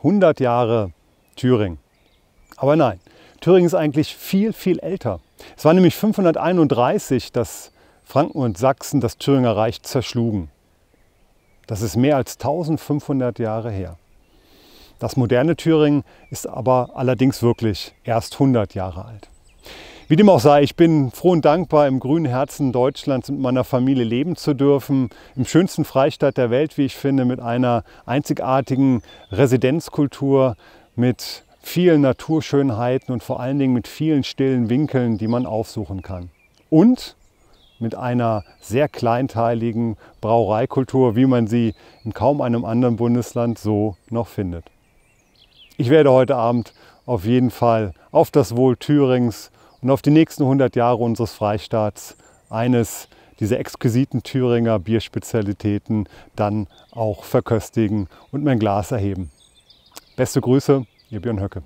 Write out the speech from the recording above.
100 Jahre Thüringen. Aber nein, Thüringen ist eigentlich viel, viel älter. Es war nämlich 531, dass Franken und Sachsen das Thüringer Reich zerschlugen. Das ist mehr als 1500 Jahre her. Das moderne Thüringen ist aber allerdings wirklich erst 100 Jahre alt. Wie dem auch sei, ich bin froh und dankbar, im grünen Herzen Deutschlands mit meiner Familie leben zu dürfen, im schönsten Freistaat der Welt, wie ich finde, mit einer einzigartigen Residenzkultur, mit vielen Naturschönheiten und vor allen Dingen mit vielen stillen Winkeln, die man aufsuchen kann. Und mit einer sehr kleinteiligen Brauereikultur, wie man sie in kaum einem anderen Bundesland so noch findet. Ich werde heute Abend auf jeden Fall auf das Wohl Thürings und auf die nächsten 100 Jahre unseres Freistaats eines dieser exquisiten Thüringer Bierspezialitäten dann auch verköstigen und mein Glas erheben. Beste Grüße, ihr Björn Höcke.